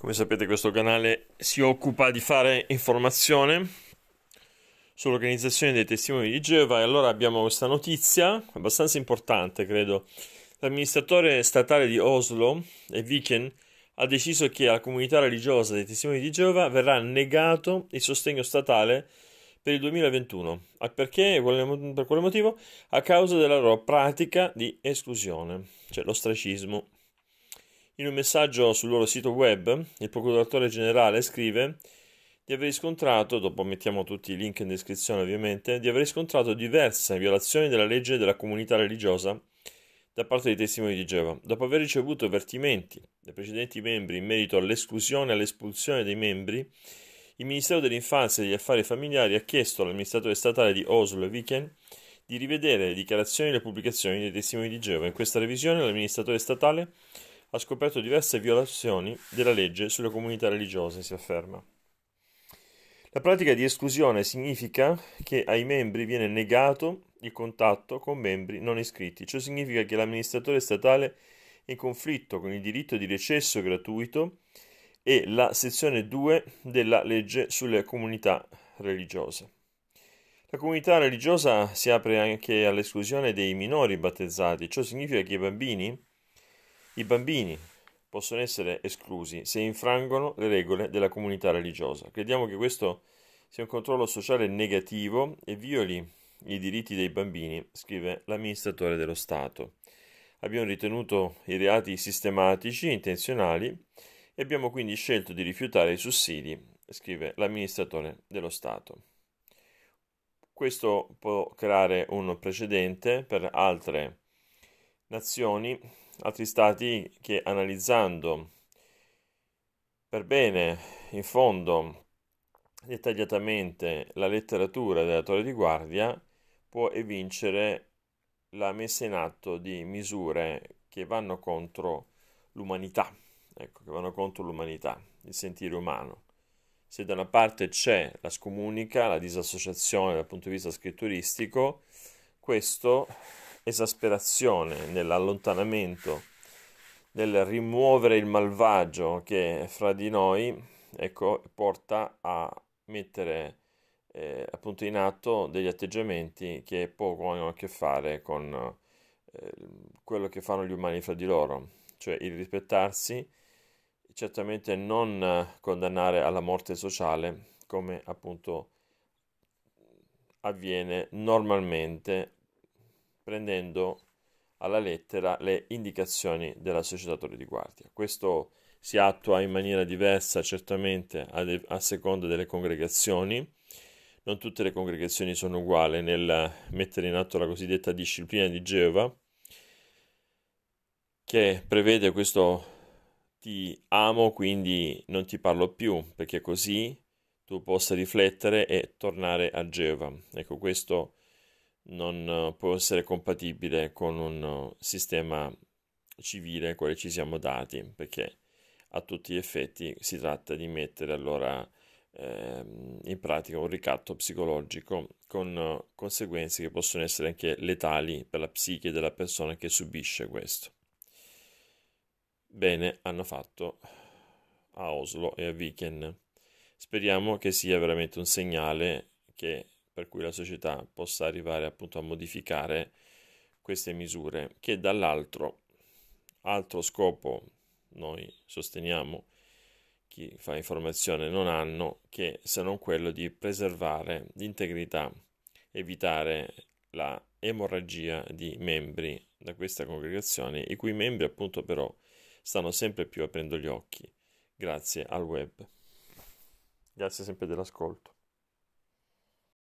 Come sapete questo canale si occupa di fare informazione sull'organizzazione dei testimoni di Geova e allora abbiamo questa notizia abbastanza importante credo. L'amministratore statale di Oslo, Viken, ha deciso che alla comunità religiosa dei testimoni di Geova verrà negato il sostegno statale per il 2021. Perché? Per quale motivo? A causa della loro pratica di esclusione, cioè l'ostracismo. In un messaggio sul loro sito web, il procuratore generale scrive di aver riscontrato, dopo mettiamo tutti i link in descrizione ovviamente, di aver riscontrato diverse violazioni della legge della comunità religiosa da parte dei testimoni di Geova. Dopo aver ricevuto avvertimenti dai precedenti membri in merito all'esclusione e all'espulsione dei membri, il Ministero dell'Infanzia e degli Affari Familiari ha chiesto all'amministratore statale di Oslo e Viken di rivedere le dichiarazioni e le pubblicazioni dei testimoni di Geova. In questa revisione l'amministratore statale ha scoperto diverse violazioni della legge sulle comunità religiose, si afferma. La pratica di esclusione significa che ai membri viene negato il contatto con membri non iscritti. Ciò significa che l'amministratore statale è in conflitto con il diritto di recesso gratuito e la sezione 2 della legge sulle comunità religiose. La comunità religiosa si apre anche all'esclusione dei minori battezzati, ciò significa che i bambini i bambini possono essere esclusi se infrangono le regole della comunità religiosa. Crediamo che questo sia un controllo sociale negativo e violi i diritti dei bambini, scrive l'amministratore dello Stato. Abbiamo ritenuto i reati sistematici, intenzionali e abbiamo quindi scelto di rifiutare i sussidi, scrive l'amministratore dello Stato. Questo può creare un precedente per altre nazioni altri stati che analizzando per bene, in fondo, dettagliatamente la letteratura della torre di guardia, può evincere la messa in atto di misure che vanno contro l'umanità, ecco, che vanno contro l'umanità, il sentire umano. Se da una parte c'è la scomunica, la disassociazione dal punto di vista scritturistico, questo esasperazione, nell'allontanamento, nel rimuovere il malvagio che è fra di noi, ecco, porta a mettere eh, appunto in atto degli atteggiamenti che poco hanno a che fare con eh, quello che fanno gli umani fra di loro, cioè il rispettarsi, certamente non condannare alla morte sociale come appunto avviene normalmente prendendo alla lettera le indicazioni della società torre di guardia. Questo si attua in maniera diversa certamente a, de- a seconda delle congregazioni. Non tutte le congregazioni sono uguali nel mettere in atto la cosiddetta disciplina di Geova, che prevede questo ti amo, quindi non ti parlo più, perché così tu possa riflettere e tornare a Geova. Ecco, questo non eh, può essere compatibile con un eh, sistema civile quale ci siamo dati, perché a tutti gli effetti si tratta di mettere allora ehm, in pratica un ricatto psicologico con eh, conseguenze che possono essere anche letali per la psiche della persona che subisce questo. Bene, hanno fatto a Oslo e a Viken. Speriamo che sia veramente un segnale che per cui la società possa arrivare appunto a modificare queste misure che dall'altro altro scopo noi sosteniamo chi fa informazione non hanno che se non quello di preservare l'integrità, evitare la emorragia di membri da questa congregazione i cui membri appunto però stanno sempre più aprendo gli occhi grazie al web. Grazie sempre dell'ascolto.